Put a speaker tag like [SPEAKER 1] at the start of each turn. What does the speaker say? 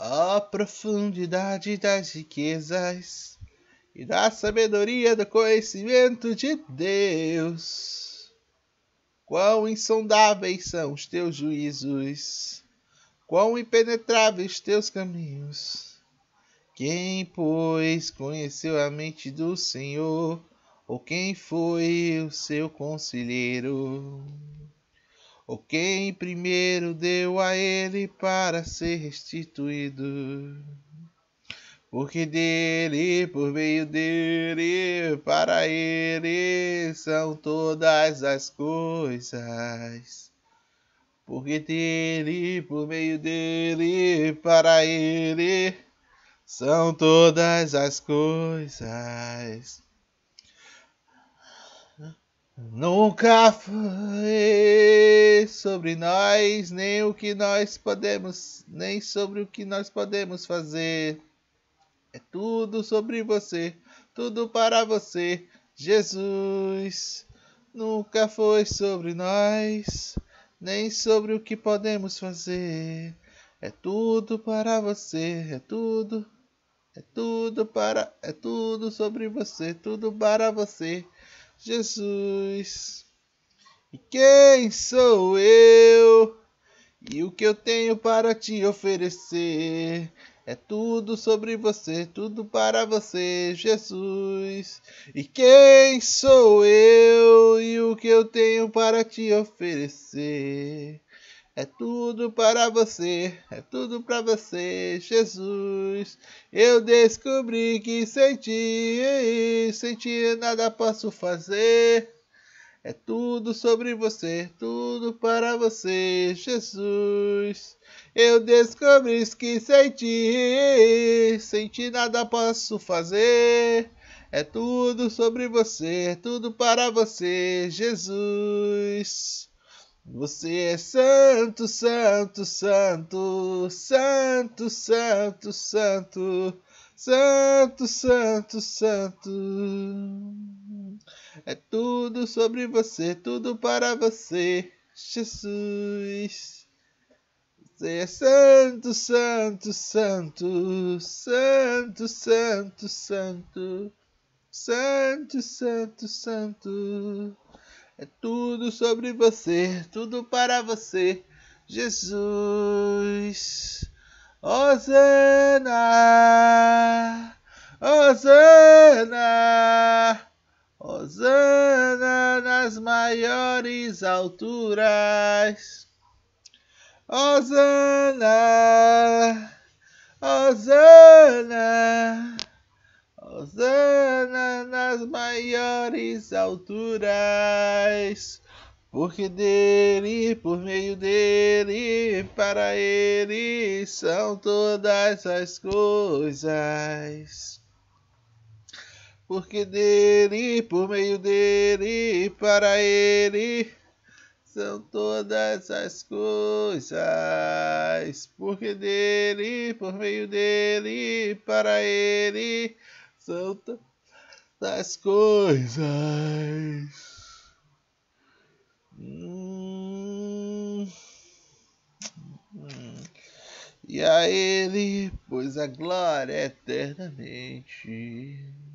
[SPEAKER 1] Ó oh, profundidade das riquezas e da sabedoria do conhecimento de Deus. Quão insondáveis são os teus juízos, quão impenetráveis os teus caminhos. Quem, pois, conheceu a mente do Senhor, ou quem foi o seu conselheiro? O quem primeiro deu a ele para ser restituído. Porque dele, por meio dele, para ele são todas as coisas. Porque dele, por meio dele, para ele são todas as coisas. Nunca foi sobre nós nem o que nós podemos, nem sobre o que nós podemos fazer. É tudo sobre você, tudo para você, Jesus. Nunca foi sobre nós, nem sobre o que podemos fazer. É tudo para você, é tudo, é tudo para, é tudo sobre você, tudo para você. Jesus. E quem sou eu? E o que eu tenho para te oferecer? É tudo sobre você, tudo para você, Jesus. E quem sou eu? E o que eu tenho para te oferecer? É tudo para você, é tudo para você, Jesus. Eu descobri que sem ti, sem ti nada posso fazer. É tudo sobre você, tudo para você, Jesus. Eu descobri que sem ti, sem ti nada posso fazer. É tudo sobre você, tudo para você, Jesus. Você é santo, santo, santo, santo, santo, santo, santo, santo, santo. É tudo sobre você, tudo para você, Jesus. Você é santo, santo, santo, santo, santo, santo, santo, santo, santo. É tudo sobre você, tudo para você, Jesus. Hosana, Hosana, Hosana nas maiores alturas. Hosana, Hosana, Hosana maiores alturas. Porque dele, por meio dele, para ele são todas as coisas. Porque dele, por meio dele, para ele são todas as coisas. Porque dele, por meio dele, para ele são todas das coisas. Hum. Hum. E a ele, pois a glória é eternamente.